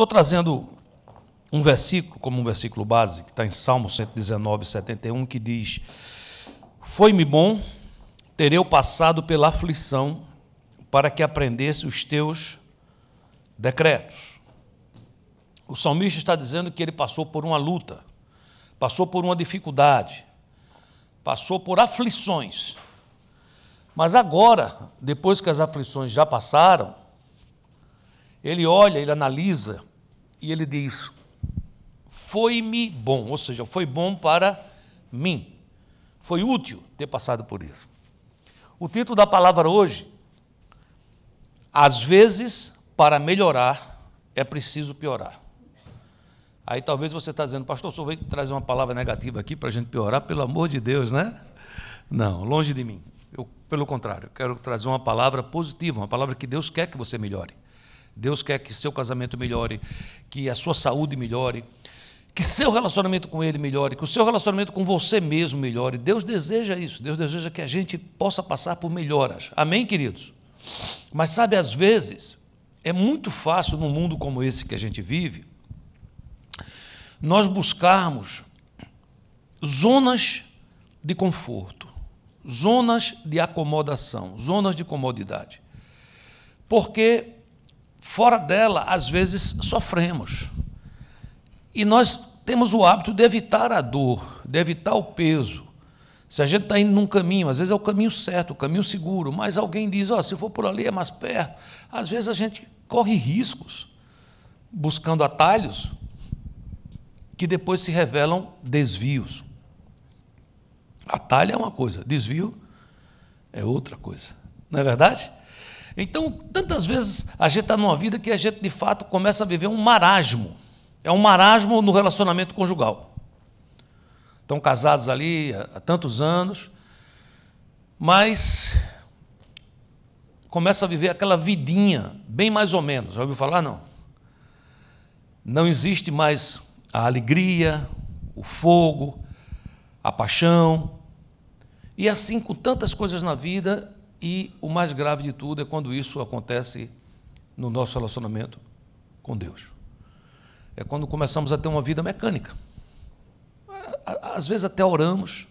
Estou trazendo um versículo, como um versículo base, que está em Salmo 119, 71, que diz: Foi-me bom ter eu passado pela aflição para que aprendesse os teus decretos. O salmista está dizendo que ele passou por uma luta, passou por uma dificuldade, passou por aflições. Mas agora, depois que as aflições já passaram, ele olha, ele analisa e ele diz: Foi-me bom, ou seja, foi bom para mim. Foi útil ter passado por isso. O título da palavra hoje, às vezes, para melhorar, é preciso piorar. Aí talvez você está dizendo, pastor, só veio trazer uma palavra negativa aqui para a gente piorar, pelo amor de Deus, né? Não, longe de mim. Eu, pelo contrário, quero trazer uma palavra positiva, uma palavra que Deus quer que você melhore. Deus quer que seu casamento melhore, que a sua saúde melhore, que seu relacionamento com Ele melhore, que o seu relacionamento com você mesmo melhore. Deus deseja isso. Deus deseja que a gente possa passar por melhoras. Amém, queridos? Mas sabe, às vezes, é muito fácil num mundo como esse que a gente vive, nós buscarmos zonas de conforto, zonas de acomodação, zonas de comodidade. Porque fora dela, às vezes sofremos. E nós temos o hábito de evitar a dor, de evitar o peso. Se a gente está indo num caminho, às vezes é o caminho certo, o caminho seguro, mas alguém diz, oh, se for por ali é mais perto. Às vezes a gente corre riscos, buscando atalhos, que depois se revelam desvios. Atalho é uma coisa, desvio é outra coisa. Não é verdade? Então, tantas vezes a gente está numa vida que a gente de fato começa a viver um marasmo. É um marasmo no relacionamento conjugal. Estão casados ali há tantos anos, mas começa a viver aquela vidinha, bem mais ou menos. Já ouviu falar? Não. Não existe mais a alegria, o fogo, a paixão. E assim com tantas coisas na vida, e o mais grave de tudo é quando isso acontece no nosso relacionamento com Deus. É quando começamos a ter uma vida mecânica. Às vezes até oramos,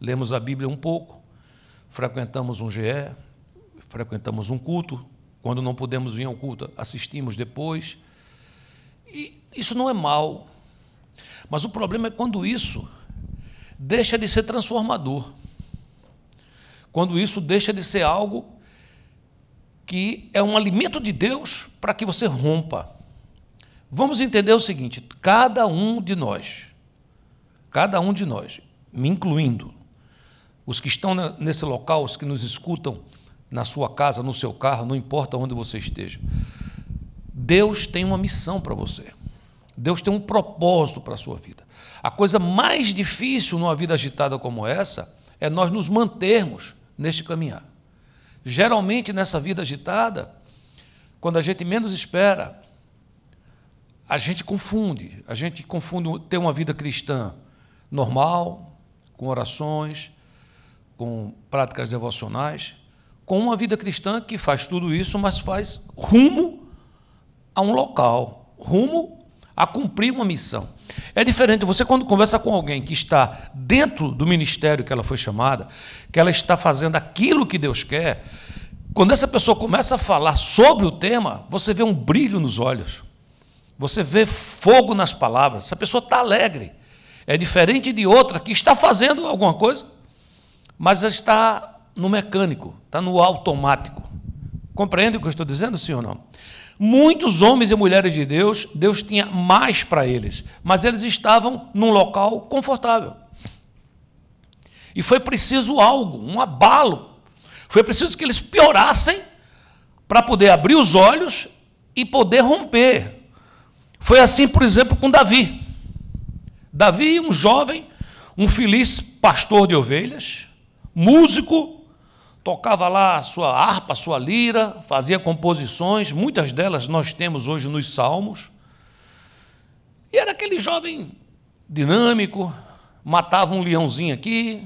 lemos a Bíblia um pouco, frequentamos um GE, frequentamos um culto, quando não podemos vir ao culto, assistimos depois. E isso não é mal. Mas o problema é quando isso deixa de ser transformador. Quando isso deixa de ser algo que é um alimento de Deus para que você rompa. Vamos entender o seguinte: cada um de nós, cada um de nós, me incluindo, os que estão nesse local, os que nos escutam na sua casa, no seu carro, não importa onde você esteja, Deus tem uma missão para você. Deus tem um propósito para a sua vida. A coisa mais difícil numa vida agitada como essa é nós nos mantermos neste caminhar. Geralmente, nessa vida agitada, quando a gente menos espera, a gente confunde. A gente confunde ter uma vida cristã normal, com orações, com práticas devocionais, com uma vida cristã que faz tudo isso, mas faz rumo a um local, rumo a cumprir uma missão. É diferente você quando conversa com alguém que está dentro do ministério que ela foi chamada, que ela está fazendo aquilo que Deus quer. Quando essa pessoa começa a falar sobre o tema, você vê um brilho nos olhos, você vê fogo nas palavras. Essa pessoa está alegre. É diferente de outra que está fazendo alguma coisa, mas está no mecânico, está no automático. Compreende o que eu estou dizendo, senhor não? Muitos homens e mulheres de Deus, Deus tinha mais para eles, mas eles estavam num local confortável. E foi preciso algo, um abalo. Foi preciso que eles piorassem para poder abrir os olhos e poder romper. Foi assim, por exemplo, com Davi. Davi, um jovem, um feliz pastor de ovelhas, músico, tocava lá a sua harpa, a sua lira, fazia composições, muitas delas nós temos hoje nos Salmos. E era aquele jovem dinâmico, matava um leãozinho aqui,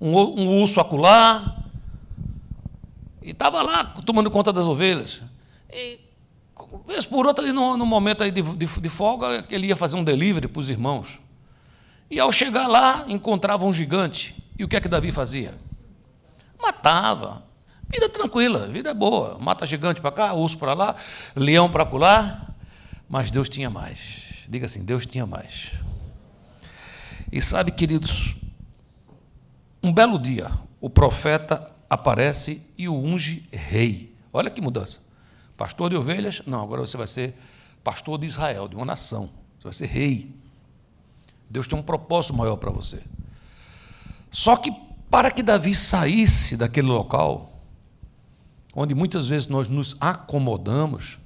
um, um urso acolá, e estava lá tomando conta das ovelhas. E, vez por outra, no, no momento aí de, de, de folga, ele ia fazer um delivery para os irmãos. E ao chegar lá, encontrava um gigante. E o que é que Davi fazia? matava. Vida tranquila, vida boa. Mata gigante para cá, urso para lá, leão para acolá. Mas Deus tinha mais. Diga assim: Deus tinha mais. E sabe, queridos, um belo dia, o profeta aparece e o unge rei. Olha que mudança. Pastor de ovelhas, não, agora você vai ser pastor de Israel, de uma nação. Você vai ser rei. Deus tem um propósito maior para você. Só que para que Davi saísse daquele local, onde muitas vezes nós nos acomodamos,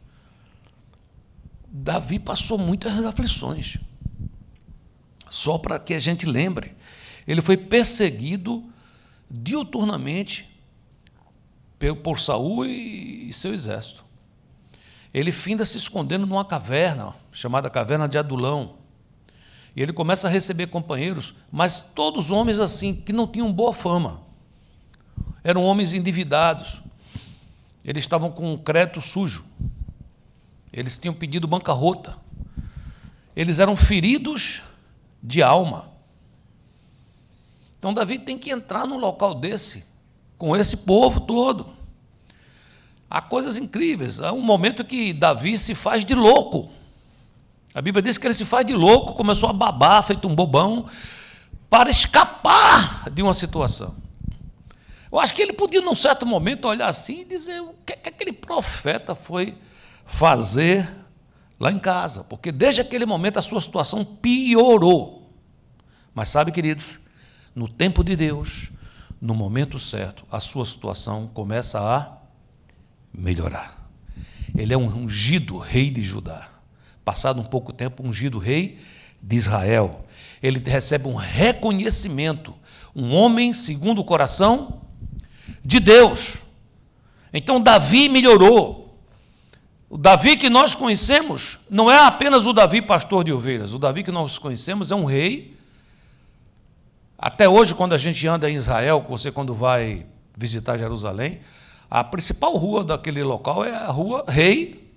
Davi passou muitas aflições. Só para que a gente lembre, ele foi perseguido diuturnamente por Saul e seu exército. Ele finda se escondendo numa caverna, chamada Caverna de Adulão. E ele começa a receber companheiros, mas todos homens assim, que não tinham boa fama. Eram homens endividados. Eles estavam com um crédito sujo. Eles tinham pedido bancarrota. Eles eram feridos de alma. Então Davi tem que entrar num local desse, com esse povo todo. Há coisas incríveis. Há um momento que Davi se faz de louco. A Bíblia diz que ele se faz de louco, começou a babar, feito um bobão, para escapar de uma situação. Eu acho que ele podia, num certo momento, olhar assim e dizer o que, é que aquele profeta foi fazer lá em casa, porque desde aquele momento a sua situação piorou. Mas sabe, queridos, no tempo de Deus, no momento certo, a sua situação começa a melhorar. Ele é um ungido rei de Judá passado um pouco tempo, ungido rei de Israel. Ele recebe um reconhecimento, um homem segundo o coração de Deus. Então Davi melhorou. O Davi que nós conhecemos não é apenas o Davi pastor de ovelhas. O Davi que nós conhecemos é um rei. Até hoje, quando a gente anda em Israel, você quando vai visitar Jerusalém, a principal rua daquele local é a rua Rei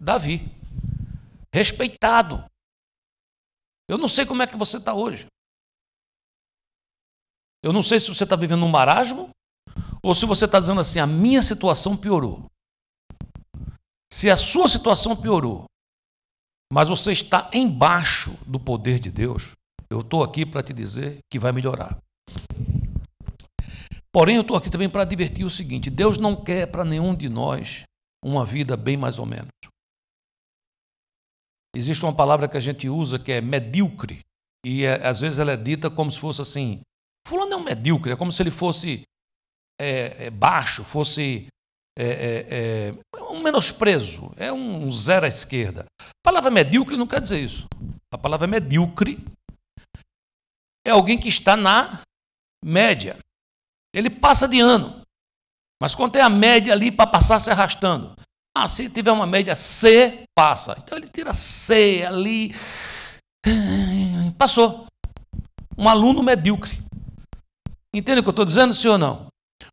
Davi respeitado. Eu não sei como é que você está hoje. Eu não sei se você está vivendo um marasmo ou se você está dizendo assim: a minha situação piorou. Se a sua situação piorou, mas você está embaixo do poder de Deus, eu estou aqui para te dizer que vai melhorar. Porém, eu estou aqui também para advertir o seguinte: Deus não quer para nenhum de nós uma vida bem mais ou menos. Existe uma palavra que a gente usa que é medíocre, e é, às vezes ela é dita como se fosse assim: Fulano é um medíocre, é como se ele fosse é, é baixo, fosse é, é, é, um menosprezo, é um, um zero à esquerda. A palavra medíocre não quer dizer isso. A palavra medíocre é alguém que está na média. Ele passa de ano, mas quando tem a média ali para passar se arrastando. Ah, se tiver uma média C, passa. Então ele tira C ali. Passou. Um aluno medíocre. Entende o que eu estou dizendo, senhor ou não?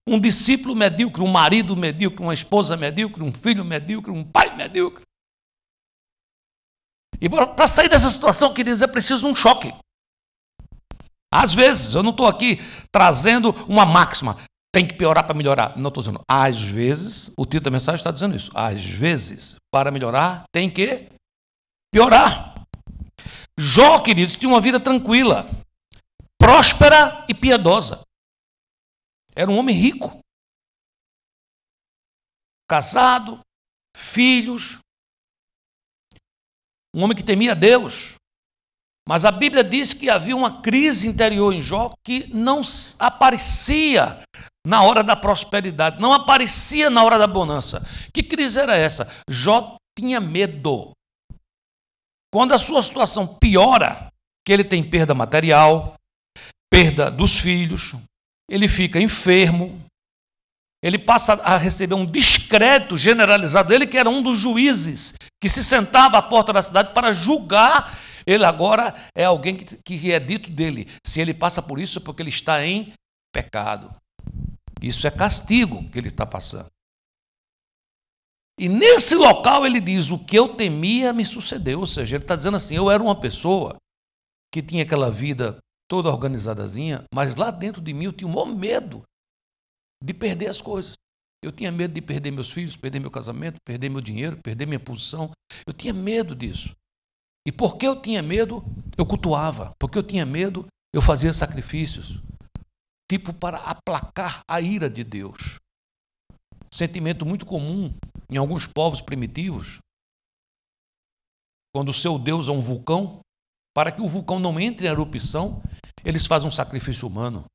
Um discípulo medíocre, um marido medíocre, uma esposa medíocre, um filho medíocre, um pai medíocre. E para sair dessa situação, queridos, é preciso um choque. Às vezes, eu não estou aqui trazendo uma máxima, tem que piorar para melhorar. Não estou dizendo. Às vezes, o título da mensagem está dizendo isso. Às vezes, para melhorar, tem que piorar. Jó, queridos, tinha uma vida tranquila, próspera e piedosa. Era um homem rico. Casado, filhos. Um homem que temia Deus. Mas a Bíblia diz que havia uma crise interior em Jó que não aparecia na hora da prosperidade, não aparecia na hora da bonança. Que crise era essa? Jó tinha medo. Quando a sua situação piora, que ele tem perda material, perda dos filhos, ele fica enfermo, ele passa a receber um descrédito generalizado dele, que era um dos juízes que se sentava à porta da cidade para julgar. Ele agora é alguém que, que é dito dele. Se ele passa por isso, é porque ele está em pecado. Isso é castigo que ele está passando. E nesse local ele diz: O que eu temia me sucedeu. Ou seja, ele está dizendo assim: Eu era uma pessoa que tinha aquela vida toda organizadazinha, mas lá dentro de mim eu tinha um medo de perder as coisas. Eu tinha medo de perder meus filhos, perder meu casamento, perder meu dinheiro, perder minha posição. Eu tinha medo disso. E porque eu tinha medo, eu cultuava. Porque eu tinha medo, eu fazia sacrifícios tipo para aplacar a ira de Deus. Sentimento muito comum em alguns povos primitivos, quando o seu Deus é um vulcão, para que o vulcão não entre em erupção, eles fazem um sacrifício humano.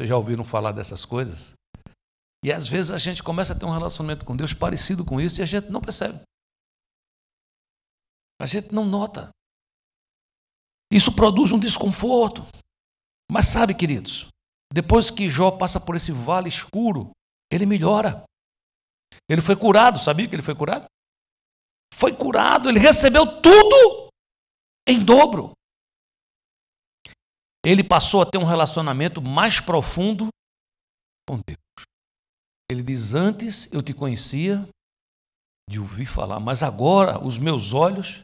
Vocês já ouviram falar dessas coisas? E às vezes a gente começa a ter um relacionamento com Deus parecido com isso e a gente não percebe. A gente não nota. Isso produz um desconforto. Mas sabe, queridos, depois que Jó passa por esse vale escuro, ele melhora. Ele foi curado, sabia que ele foi curado? Foi curado, ele recebeu tudo em dobro. Ele passou a ter um relacionamento mais profundo com Deus. Ele diz: Antes eu te conhecia de ouvir falar, mas agora os meus olhos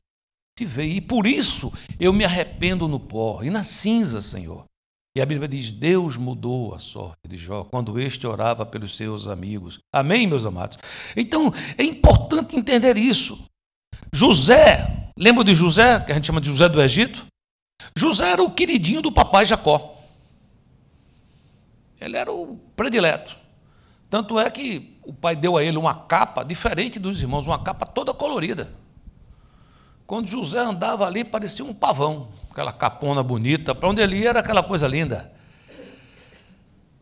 te veem, e por isso eu me arrependo no pó e na cinza, Senhor. E a Bíblia diz: Deus mudou a sorte de Jó quando este orava pelos seus amigos. Amém, meus amados? Então, é importante entender isso. José, lembra de José, que a gente chama de José do Egito? José era o queridinho do papai Jacó. Ele era o predileto. Tanto é que o pai deu a ele uma capa diferente dos irmãos, uma capa toda colorida. Quando José andava ali, parecia um pavão, aquela capona bonita. Para onde ele ia, era aquela coisa linda.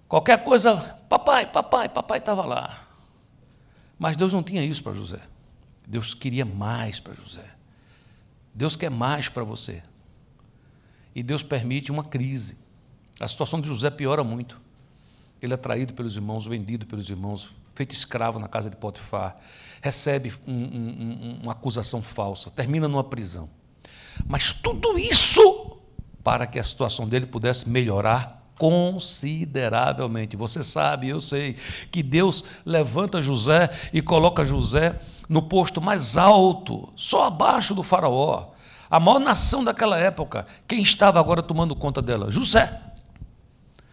Qualquer coisa, papai, papai, papai estava lá. Mas Deus não tinha isso para José. Deus queria mais para José. Deus quer mais para você. E Deus permite uma crise. A situação de José piora muito. Ele é traído pelos irmãos, vendido pelos irmãos, feito escravo na casa de Potifar, recebe um, um, uma acusação falsa, termina numa prisão. Mas tudo isso para que a situação dele pudesse melhorar consideravelmente. Você sabe, eu sei, que Deus levanta José e coloca José no posto mais alto, só abaixo do Faraó. A maior nação daquela época, quem estava agora tomando conta dela? José.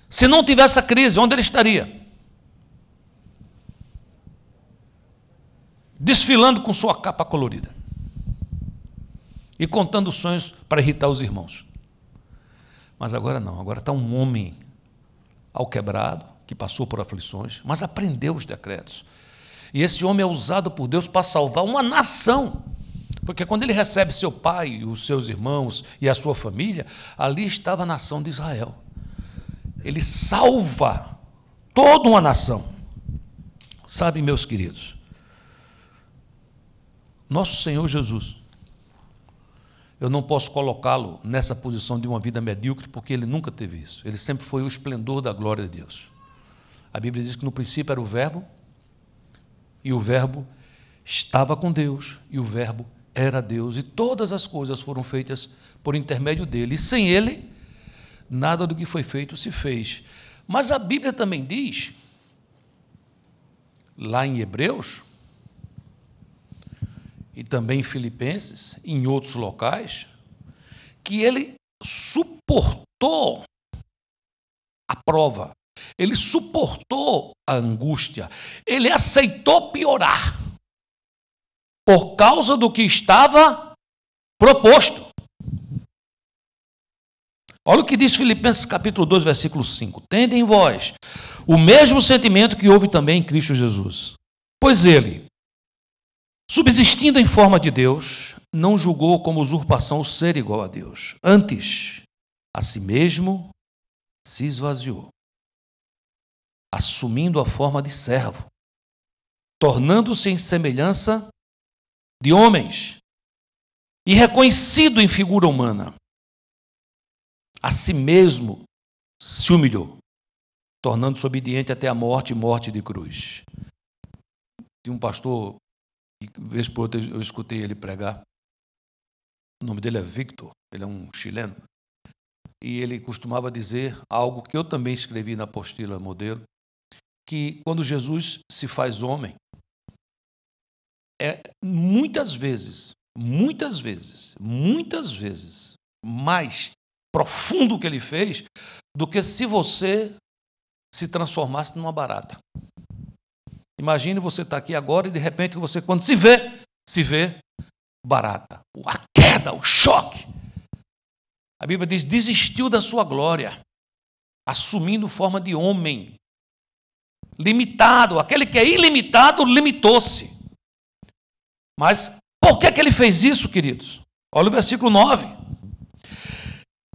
Se não tivesse a crise, onde ele estaria? desfilando com sua capa colorida e contando sonhos para irritar os irmãos. Mas agora não, agora está um homem alquebrado, que passou por aflições, mas aprendeu os decretos. E esse homem é usado por Deus para salvar uma nação. Porque quando ele recebe seu pai, os seus irmãos e a sua família, ali estava a nação de Israel. Ele salva toda uma nação. Sabe, meus queridos, nosso Senhor Jesus. Eu não posso colocá-lo nessa posição de uma vida medíocre, porque ele nunca teve isso. Ele sempre foi o esplendor da glória de Deus. A Bíblia diz que no princípio era o Verbo, e o Verbo estava com Deus, e o Verbo era Deus, e todas as coisas foram feitas por intermédio dele. E sem ele, nada do que foi feito se fez. Mas a Bíblia também diz, lá em Hebreus, e também em Filipenses, em outros locais, que ele suportou a prova, ele suportou a angústia, ele aceitou piorar por causa do que estava proposto. Olha o que diz Filipenses capítulo 2, versículo 5. tendem em vós o mesmo sentimento que houve também em Cristo Jesus. Pois ele, Subsistindo em forma de Deus, não julgou como usurpação o ser igual a Deus. Antes, a si mesmo se esvaziou, assumindo a forma de servo, tornando-se em semelhança de homens e reconhecido em figura humana. A si mesmo se humilhou, tornando-se obediente até a morte morte de cruz. Tem um pastor e vez por outra eu escutei ele pregar. O nome dele é Victor, ele é um chileno. E ele costumava dizer algo que eu também escrevi na apostila modelo, que quando Jesus se faz homem, é muitas vezes, muitas vezes, muitas vezes mais profundo que ele fez do que se você se transformasse numa barata. Imagine você estar tá aqui agora e de repente você, quando se vê, se vê barata. A queda, o choque. A Bíblia diz: desistiu da sua glória, assumindo forma de homem. Limitado, aquele que é ilimitado, limitou-se. Mas por que, que ele fez isso, queridos? Olha o versículo 9.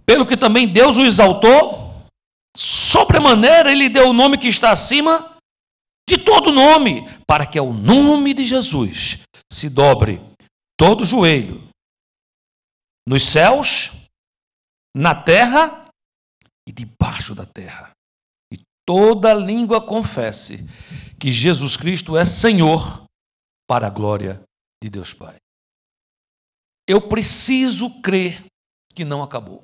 Pelo que também Deus o exaltou, sobremaneira ele deu o nome que está acima de todo nome, para que ao nome de Jesus se dobre todo joelho, nos céus, na terra e debaixo da terra. E toda língua confesse que Jesus Cristo é Senhor, para a glória de Deus Pai. Eu preciso crer que não acabou.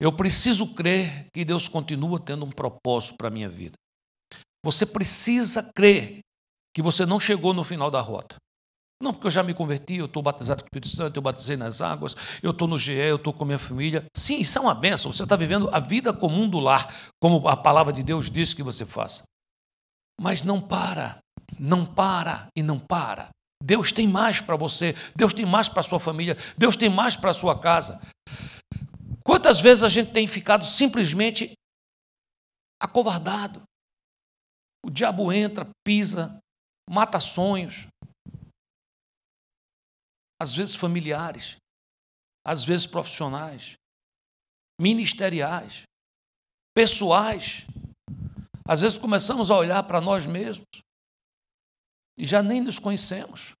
Eu preciso crer que Deus continua tendo um propósito para a minha vida. Você precisa crer que você não chegou no final da rota. Não porque eu já me converti, eu estou batizado com o Espírito Santo, eu batizei nas águas, eu estou no GE, eu estou com minha família. Sim, isso é uma benção. Você está vivendo a vida comum do lar, como a palavra de Deus diz que você faça. Mas não para, não para e não para. Deus tem mais para você, Deus tem mais para sua família, Deus tem mais para sua casa. Quantas vezes a gente tem ficado simplesmente acovardado, o diabo entra, pisa, mata sonhos, às vezes familiares, às vezes profissionais, ministeriais, pessoais. Às vezes começamos a olhar para nós mesmos e já nem nos conhecemos.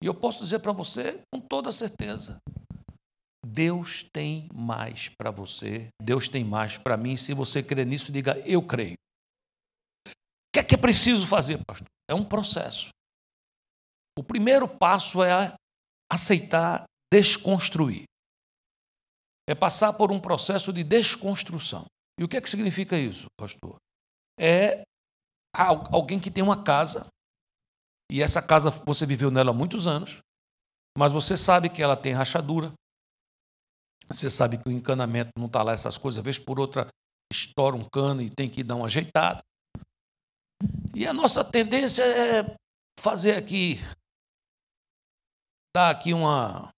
E eu posso dizer para você com toda certeza: Deus tem mais para você, Deus tem mais para mim. Se você crê nisso, diga: Eu creio que é que é preciso fazer, pastor? É um processo. O primeiro passo é aceitar desconstruir. É passar por um processo de desconstrução. E o que é que significa isso, pastor? É alguém que tem uma casa, e essa casa você viveu nela há muitos anos, mas você sabe que ela tem rachadura, você sabe que o encanamento não está lá, essas coisas, vez por outra estoura um cano e tem que dar uma ajeitada. E a nossa tendência é fazer aqui, dar aqui uma,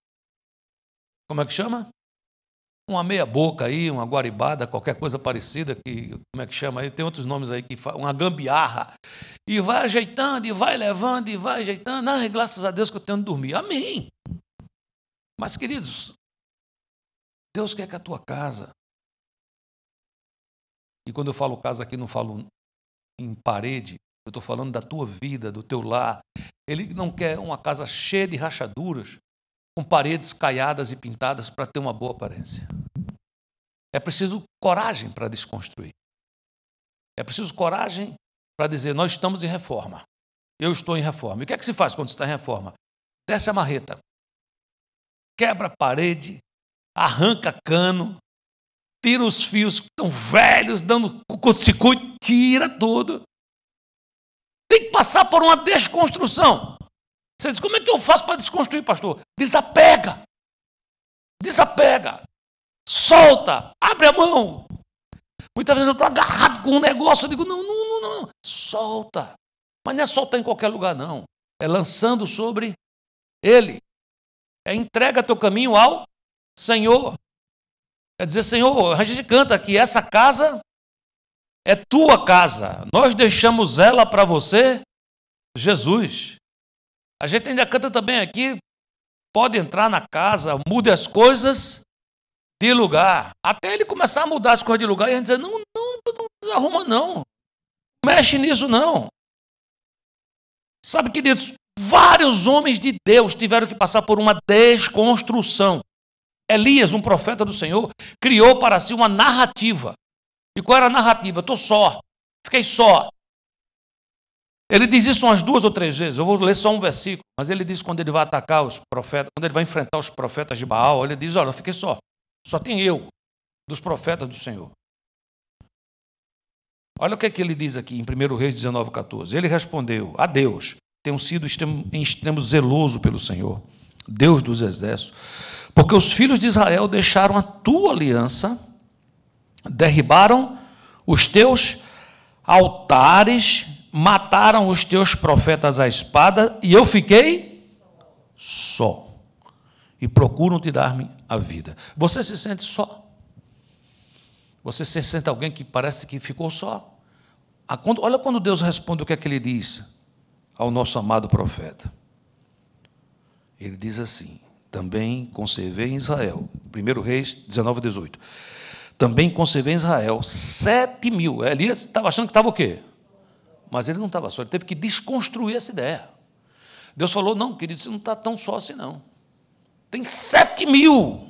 como é que chama? Uma meia boca aí, uma guaribada, qualquer coisa parecida, que, como é que chama aí? Tem outros nomes aí que uma gambiarra. E vai ajeitando, e vai levando, e vai ajeitando. Ai, graças a Deus que eu tenho de dormir. Amém. Mas, queridos, Deus quer que a tua casa. E quando eu falo casa aqui, não falo em parede, eu estou falando da tua vida, do teu lar. Ele não quer uma casa cheia de rachaduras, com paredes caiadas e pintadas para ter uma boa aparência. É preciso coragem para desconstruir. É preciso coragem para dizer: nós estamos em reforma. Eu estou em reforma. E o que é que se faz quando está em reforma? Desce a marreta, quebra a parede, arranca cano, tira os fios que estão velhos, dando curto-circuito, tira tudo. Tem que passar por uma desconstrução. Você diz, como é que eu faço para desconstruir, pastor? Desapega. Desapega. Solta. Abre a mão. Muitas vezes eu estou agarrado com um negócio, eu digo, não, não, não, não. Solta. Mas não é soltar em qualquer lugar, não. É lançando sobre ele. É entrega teu caminho ao Senhor. É dizer, Senhor, a gente canta aqui, essa casa é tua casa, nós deixamos ela para você, Jesus. A gente ainda canta também aqui, pode entrar na casa, mude as coisas de lugar. Até ele começar a mudar as coisas de lugar e a gente dizer, não, não, não desarruma não, não mexe nisso não. Sabe, queridos, vários homens de Deus tiveram que passar por uma desconstrução. Elias, um profeta do Senhor, criou para si uma narrativa. E qual era a narrativa? Estou só, fiquei só. Ele diz isso umas duas ou três vezes. Eu vou ler só um versículo, mas ele diz quando ele vai atacar os profetas, quando ele vai enfrentar os profetas de Baal, ele diz: Olha, eu fiquei só, só tem eu dos profetas do Senhor. Olha o que é que ele diz aqui em 1 Reis 19, 14. Ele respondeu: A Deus, tenho sido em extremo, em extremo zeloso pelo Senhor, Deus dos exércitos porque os filhos de Israel deixaram a tua aliança, derribaram os teus altares, mataram os teus profetas à espada, e eu fiquei só. E procuram tirar-me a vida. Você se sente só? Você se sente alguém que parece que ficou só? Olha quando Deus responde o que é que ele diz ao nosso amado profeta. Ele diz assim: também conservei em Israel. 1 Reis 19, 18. Também conservei em Israel sete mil. É, Elias estava achando que estava o quê? Mas ele não estava só, ele teve que desconstruir essa ideia. Deus falou: não, querido, você não está tão só assim, não. Tem sete mil.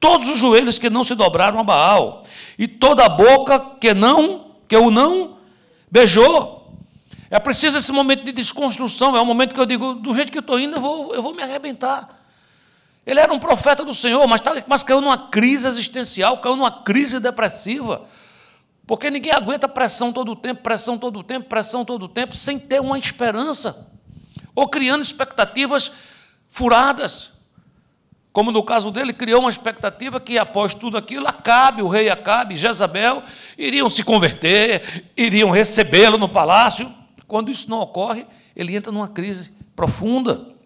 Todos os joelhos que não se dobraram a Baal, e toda a boca que não, que o não beijou. É preciso esse momento de desconstrução, é um momento que eu digo, do jeito que eu estou indo, eu vou, eu vou me arrebentar. Ele era um profeta do Senhor, mas, tá, mas caiu numa crise existencial, caiu numa crise depressiva. Porque ninguém aguenta pressão todo o tempo, pressão todo o tempo, pressão todo o tempo, sem ter uma esperança. Ou criando expectativas furadas. Como no caso dele, criou uma expectativa que após tudo aquilo, Acabe, o rei Acabe, Jezabel, iriam se converter, iriam recebê-lo no palácio. Quando isso não ocorre, ele entra numa crise profunda.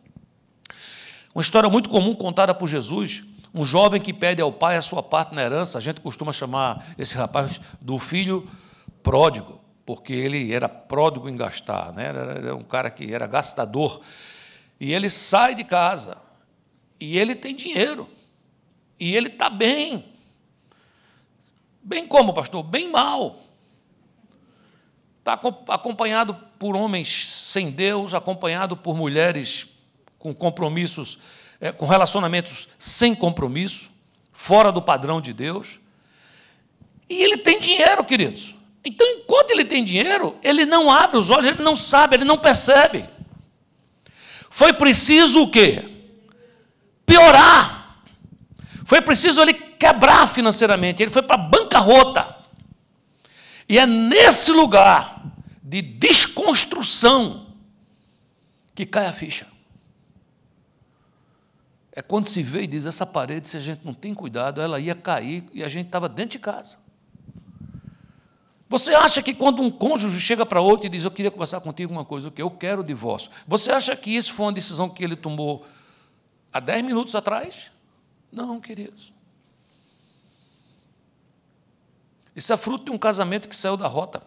Uma história muito comum contada por Jesus, um jovem que pede ao pai a sua parte na herança, a gente costuma chamar esse rapaz do filho pródigo, porque ele era pródigo em gastar, né? era um cara que era gastador. E ele sai de casa, e ele tem dinheiro, e ele está bem. Bem como, pastor? Bem mal. Está acompanhado por homens sem Deus, acompanhado por mulheres com compromissos, é, com relacionamentos sem compromisso, fora do padrão de Deus. E ele tem dinheiro, queridos. Então, enquanto ele tem dinheiro, ele não abre os olhos, ele não sabe, ele não percebe. Foi preciso o quê? Piorar. Foi preciso ele quebrar financeiramente. Ele foi para a bancarrota. E é nesse lugar de desconstrução que cai a ficha. É quando se vê e diz: essa parede, se a gente não tem cuidado, ela ia cair e a gente estava dentro de casa. Você acha que quando um cônjuge chega para outro e diz: Eu queria conversar contigo uma coisa, o que? Eu quero o divórcio. Você acha que isso foi uma decisão que ele tomou há 10 minutos atrás? Não, queridos. Isso é fruto de um casamento que saiu da rota,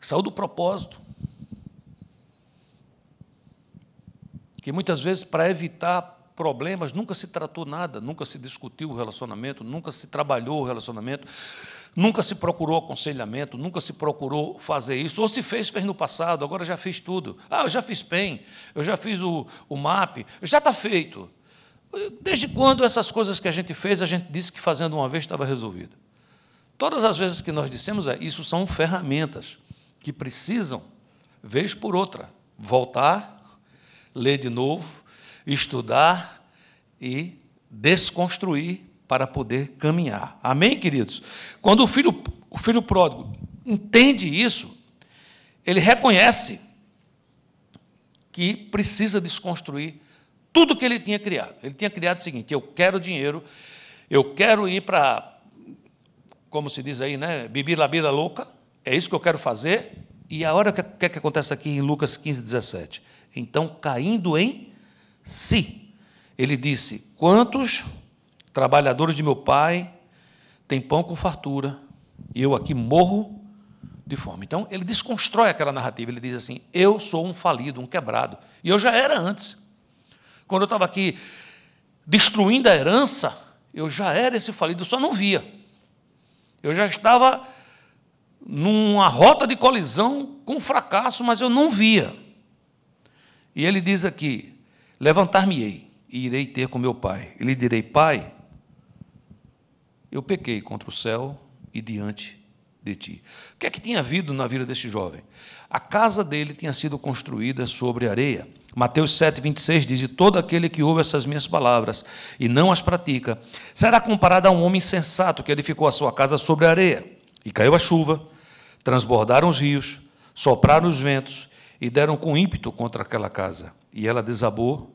que saiu do propósito. que muitas vezes, para evitar problemas, nunca se tratou nada, nunca se discutiu o relacionamento, nunca se trabalhou o relacionamento, nunca se procurou aconselhamento, nunca se procurou fazer isso, ou se fez, fez no passado, agora já fiz tudo. Ah, eu já fiz PEN, eu já fiz o, o MAP, já está feito. Desde quando essas coisas que a gente fez, a gente disse que fazendo uma vez estava resolvido? Todas as vezes que nós dissemos, é, isso são ferramentas que precisam, vez por outra, voltar ler de novo, estudar e desconstruir para poder caminhar. Amém, queridos? Quando o filho, o filho pródigo entende isso, ele reconhece que precisa desconstruir tudo que ele tinha criado. Ele tinha criado o seguinte: eu quero dinheiro, eu quero ir para, como se diz aí, né? beber la vida louca, é isso que eu quero fazer. E a hora que, que, que acontece aqui em Lucas 15, 17? Então, caindo em si, ele disse: Quantos trabalhadores de meu pai têm pão com fartura e eu aqui morro de fome? Então, ele desconstrói aquela narrativa. Ele diz assim: Eu sou um falido, um quebrado. E eu já era antes. Quando eu estava aqui destruindo a herança, eu já era esse falido, só não via. Eu já estava numa rota de colisão com fracasso, mas eu não via. E ele diz aqui: Levantar-me-ei e irei ter com meu pai. E lhe direi: Pai, eu pequei contra o céu e diante de ti. O que é que tinha havido na vida deste jovem? A casa dele tinha sido construída sobre areia. Mateus 7, 26 diz: E todo aquele que ouve essas minhas palavras e não as pratica, será comparado a um homem sensato que edificou a sua casa sobre areia. E caiu a chuva, transbordaram os rios, sopraram os ventos e deram com ímpeto contra aquela casa, e ela desabou,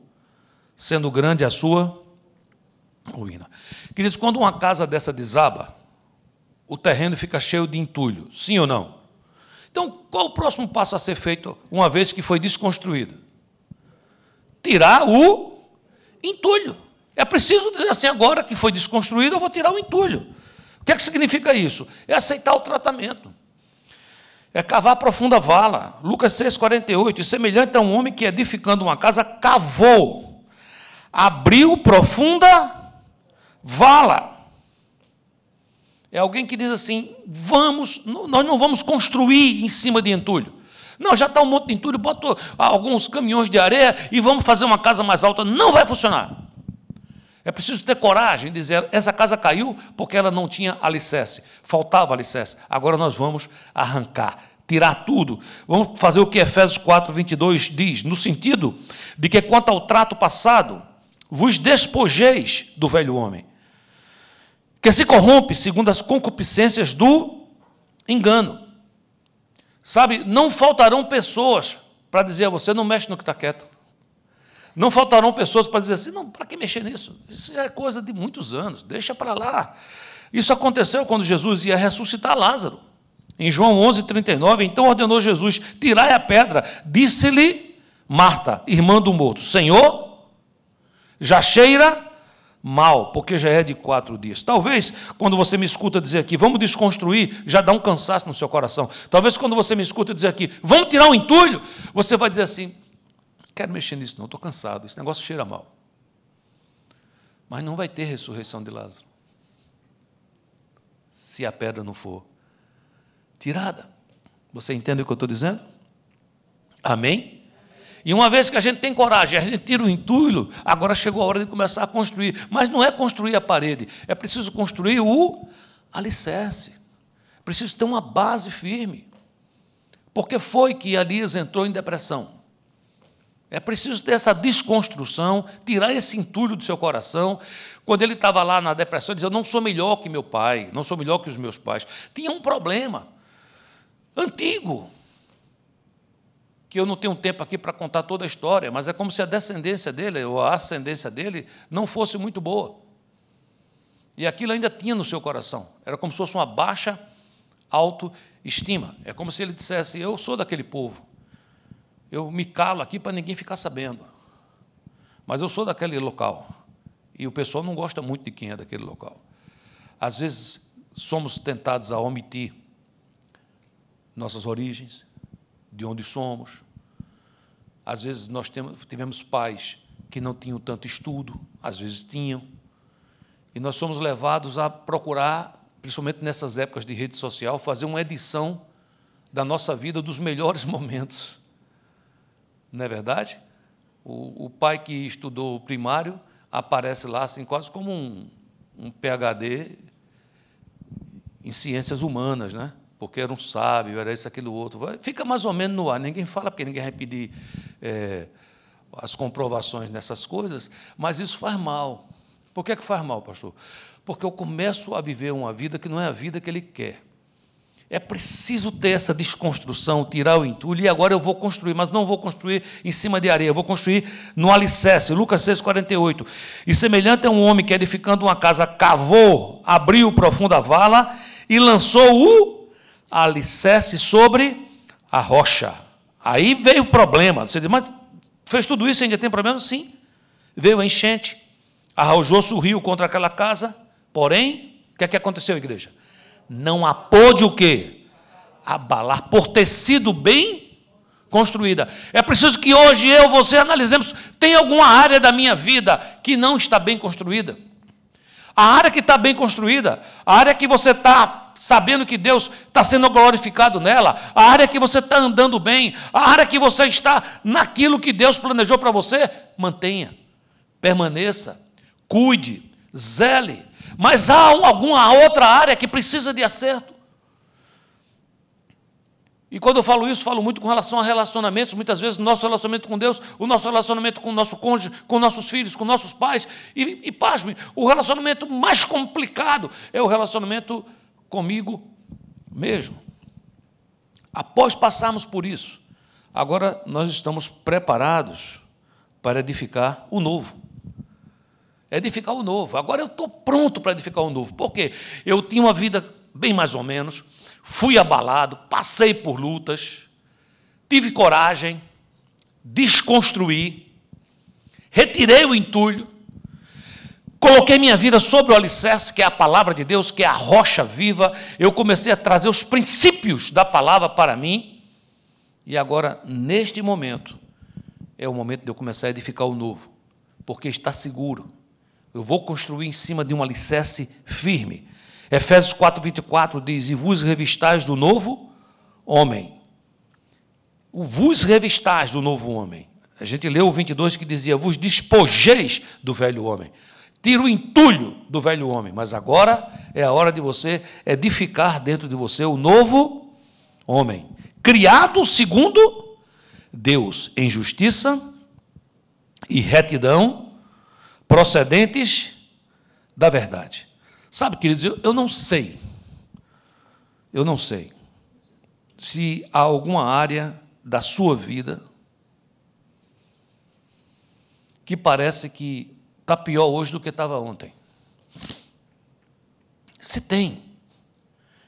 sendo grande a sua ruína. Queridos, quando uma casa dessa desaba, o terreno fica cheio de entulho, sim ou não? Então, qual o próximo passo a ser feito uma vez que foi desconstruído? Tirar o entulho. É preciso dizer assim agora que foi desconstruído, eu vou tirar o entulho. O que, é que significa isso? É aceitar o tratamento é cavar profunda vala. Lucas 6,48. E semelhante a um homem que, edificando uma casa, cavou, abriu profunda vala. É alguém que diz assim: vamos, nós não vamos construir em cima de entulho. Não, já está um monte de entulho, bota alguns caminhões de areia e vamos fazer uma casa mais alta. Não vai funcionar. É preciso ter coragem, dizer, essa casa caiu porque ela não tinha alicerce, faltava alicerce. Agora nós vamos arrancar, tirar tudo. Vamos fazer o que Efésios 4, 22 diz, no sentido de que quanto ao trato passado, vos despojeis do velho homem, que se corrompe segundo as concupiscências do engano. Sabe, não faltarão pessoas para dizer a você, não mexe no que está quieto. Não faltarão pessoas para dizer assim: não, para que mexer nisso? Isso já é coisa de muitos anos, deixa para lá. Isso aconteceu quando Jesus ia ressuscitar Lázaro. Em João 11, 39, então ordenou Jesus: tirai a pedra. Disse-lhe Marta, irmã do morto: Senhor, já cheira mal, porque já é de quatro dias. Talvez quando você me escuta dizer aqui, vamos desconstruir, já dá um cansaço no seu coração. Talvez quando você me escuta dizer aqui, vamos tirar o um entulho, você vai dizer assim: quero mexer nisso, não, estou cansado, esse negócio cheira mal. Mas não vai ter ressurreição de Lázaro. Se a pedra não for tirada. Você entende o que eu estou dizendo? Amém? E uma vez que a gente tem coragem, a gente tira o entulho, agora chegou a hora de começar a construir. Mas não é construir a parede, é preciso construir o alicerce. Preciso ter uma base firme. Porque foi que Elias entrou em depressão? É preciso ter essa desconstrução, tirar esse entulho do seu coração. Quando ele estava lá na depressão, ele dizia: Eu não sou melhor que meu pai, não sou melhor que os meus pais. Tinha um problema antigo, que eu não tenho tempo aqui para contar toda a história, mas é como se a descendência dele, ou a ascendência dele, não fosse muito boa. E aquilo ainda tinha no seu coração. Era como se fosse uma baixa autoestima. É como se ele dissesse: Eu sou daquele povo eu me calo aqui para ninguém ficar sabendo. Mas eu sou daquele local. E o pessoal não gosta muito de quem é daquele local. Às vezes somos tentados a omitir nossas origens, de onde somos. Às vezes nós temos, tivemos pais que não tinham tanto estudo, às vezes tinham. E nós somos levados a procurar, principalmente nessas épocas de rede social, fazer uma edição da nossa vida dos melhores momentos não é verdade? O, o pai que estudou o primário aparece lá assim, quase como um, um PhD em ciências humanas, né? porque era um sábio, era isso, aquilo, outro. Fica mais ou menos no ar, ninguém fala, porque ninguém vai pedir é, as comprovações nessas coisas, mas isso faz mal. Por que, é que faz mal, pastor? Porque eu começo a viver uma vida que não é a vida que ele quer. É preciso ter essa desconstrução, tirar o entulho, e agora eu vou construir, mas não vou construir em cima de areia, eu vou construir no alicerce. Lucas 6, 48. E semelhante a um homem que, edificando uma casa, cavou, abriu profunda vala e lançou o alicerce sobre a rocha. Aí veio o problema. Você diz, mas fez tudo isso e ainda tem problema? Sim. Veio a enchente, arrojou-se o rio contra aquela casa, porém, o que, é que aconteceu, igreja? não a pôde o quê? Abalar, por ter sido bem construída. É preciso que hoje eu, você analisemos, tem alguma área da minha vida que não está bem construída? A área que está bem construída, a área que você está sabendo que Deus está sendo glorificado nela, a área que você está andando bem, a área que você está naquilo que Deus planejou para você, mantenha, permaneça, cuide, zele, mas há alguma outra área que precisa de acerto. E quando eu falo isso, falo muito com relação a relacionamentos. Muitas vezes, nosso relacionamento com Deus, o nosso relacionamento com o nosso cônjuge, com nossos filhos, com nossos pais. E, e pasme, o relacionamento mais complicado é o relacionamento comigo mesmo. Após passarmos por isso, agora nós estamos preparados para edificar o novo é edificar o novo. Agora eu estou pronto para edificar o novo. Por quê? Eu tinha uma vida bem mais ou menos, fui abalado, passei por lutas, tive coragem, desconstruí, retirei o entulho, coloquei minha vida sobre o alicerce, que é a palavra de Deus, que é a rocha viva. Eu comecei a trazer os princípios da palavra para mim. E agora, neste momento, é o momento de eu começar a edificar o novo, porque está seguro eu vou construir em cima de um alicerce firme. Efésios 4:24 diz: "E vos revistais do novo homem". O vos revistais do novo homem. A gente leu o 22 que dizia: "Vos despojeis do velho homem". Tira o entulho do velho homem, mas agora é a hora de você edificar dentro de você o novo homem, criado segundo Deus em justiça e retidão procedentes da verdade. Sabe, queridos, eu, eu não sei, eu não sei se há alguma área da sua vida que parece que está pior hoje do que estava ontem. Se tem.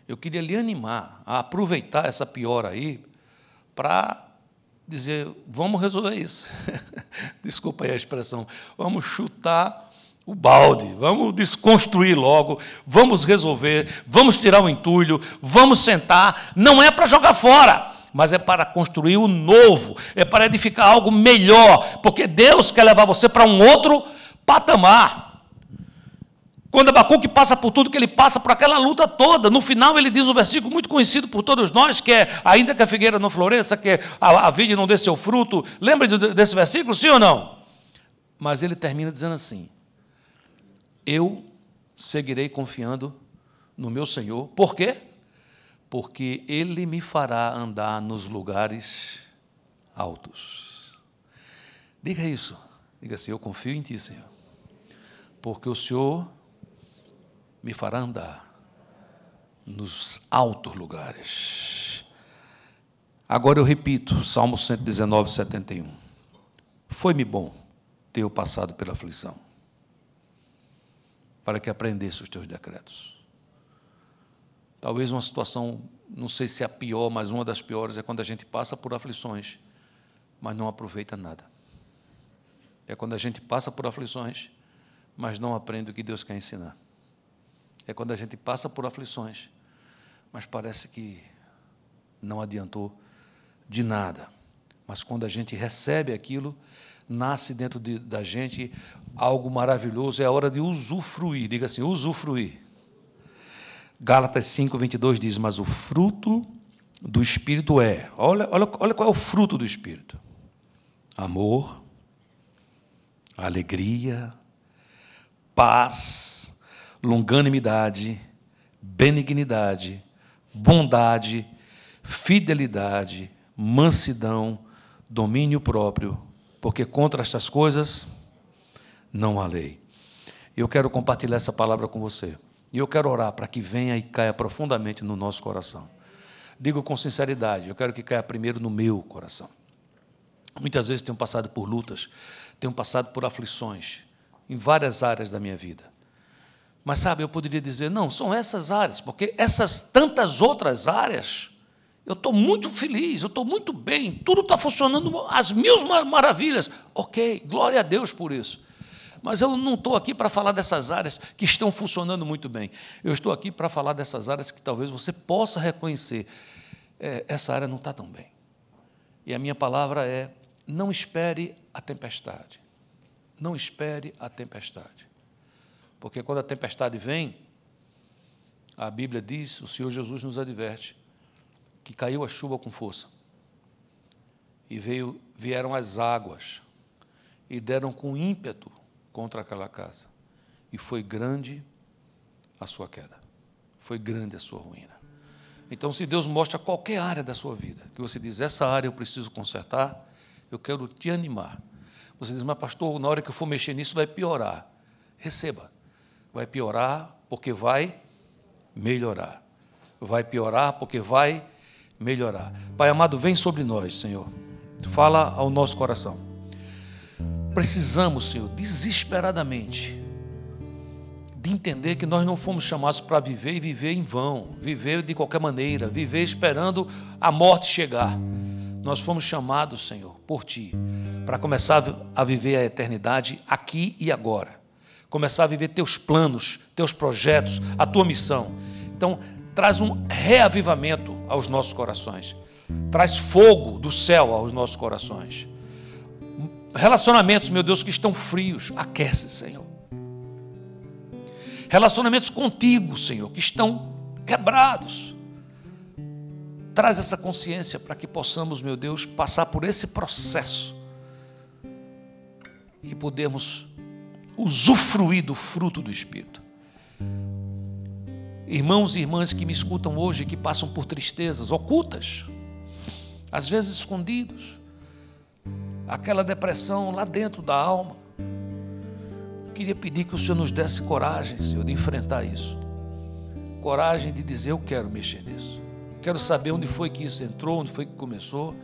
Eu queria lhe animar a aproveitar essa piora aí para dizer, vamos resolver isso. Desculpa aí a expressão. Vamos chutar o balde, vamos desconstruir logo, vamos resolver, vamos tirar o entulho, vamos sentar. Não é para jogar fora, mas é para construir o novo, é para edificar algo melhor, porque Deus quer levar você para um outro patamar. Quando Abacuque passa por tudo que ele passa, por aquela luta toda, no final ele diz um versículo muito conhecido por todos nós, que é, ainda que a figueira não floresça, que a, a vide não dê seu fruto, lembra desse versículo, sim ou não? Mas ele termina dizendo assim, eu seguirei confiando no meu Senhor, por quê? Porque ele me fará andar nos lugares altos. Diga isso, diga assim, eu confio em ti, Senhor, porque o Senhor me fará andar nos altos lugares. Agora eu repito, Salmo 119, 71. Foi-me bom ter eu passado pela aflição, para que aprendesse os teus decretos. Talvez uma situação, não sei se é a pior, mas uma das piores é quando a gente passa por aflições, mas não aproveita nada. É quando a gente passa por aflições, mas não aprende o que Deus quer ensinar. É quando a gente passa por aflições, mas parece que não adiantou de nada. Mas quando a gente recebe aquilo, nasce dentro de, da gente algo maravilhoso, é a hora de usufruir. Diga assim: usufruir. Gálatas 5, 22 diz: Mas o fruto do Espírito é. Olha, olha, olha qual é o fruto do Espírito: amor, alegria, paz, longanimidade, benignidade, bondade, fidelidade, mansidão, domínio próprio, porque contra estas coisas não há lei. Eu quero compartilhar essa palavra com você. E eu quero orar para que venha e caia profundamente no nosso coração. Digo com sinceridade, eu quero que caia primeiro no meu coração. Muitas vezes tenho passado por lutas, tenho passado por aflições em várias áreas da minha vida. Mas sabe, eu poderia dizer, não, são essas áreas, porque essas tantas outras áreas, eu estou muito feliz, eu estou muito bem, tudo está funcionando às mil maravilhas. Ok, glória a Deus por isso. Mas eu não estou aqui para falar dessas áreas que estão funcionando muito bem. Eu estou aqui para falar dessas áreas que talvez você possa reconhecer. É, essa área não está tão bem. E a minha palavra é: não espere a tempestade. Não espere a tempestade. Porque quando a tempestade vem, a Bíblia diz, o Senhor Jesus nos adverte, que caiu a chuva com força. E veio, vieram as águas e deram com ímpeto contra aquela casa. E foi grande a sua queda. Foi grande a sua ruína. Então, se Deus mostra qualquer área da sua vida, que você diz, essa área eu preciso consertar, eu quero te animar. Você diz, mas pastor, na hora que eu for mexer nisso vai piorar. Receba vai piorar porque vai melhorar. Vai piorar porque vai melhorar. Pai amado, vem sobre nós, Senhor. Fala ao nosso coração. Precisamos, Senhor, desesperadamente de entender que nós não fomos chamados para viver e viver em vão, viver de qualquer maneira, viver esperando a morte chegar. Nós fomos chamados, Senhor, por Ti, para começar a viver a eternidade aqui e agora começar a viver teus planos, teus projetos, a tua missão. Então, traz um reavivamento aos nossos corações. Traz fogo do céu aos nossos corações. Relacionamentos, meu Deus, que estão frios, aquece, Senhor. Relacionamentos contigo, Senhor, que estão quebrados. Traz essa consciência para que possamos, meu Deus, passar por esse processo e podermos usufruir do fruto do Espírito. Irmãos e irmãs que me escutam hoje, que passam por tristezas ocultas, às vezes escondidos, aquela depressão lá dentro da alma, eu queria pedir que o Senhor nos desse coragem, Senhor, de enfrentar isso. Coragem de dizer: Eu quero mexer nisso. Quero saber onde foi que isso entrou, onde foi que começou,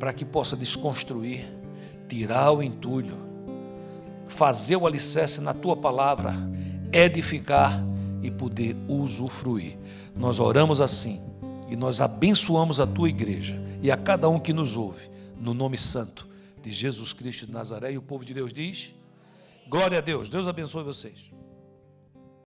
para que possa desconstruir, tirar o entulho fazer o alicerce na tua palavra, edificar e poder usufruir. Nós oramos assim e nós abençoamos a tua igreja e a cada um que nos ouve, no nome santo de Jesus Cristo de Nazaré. E o povo de Deus diz: Glória a Deus, Deus abençoe vocês.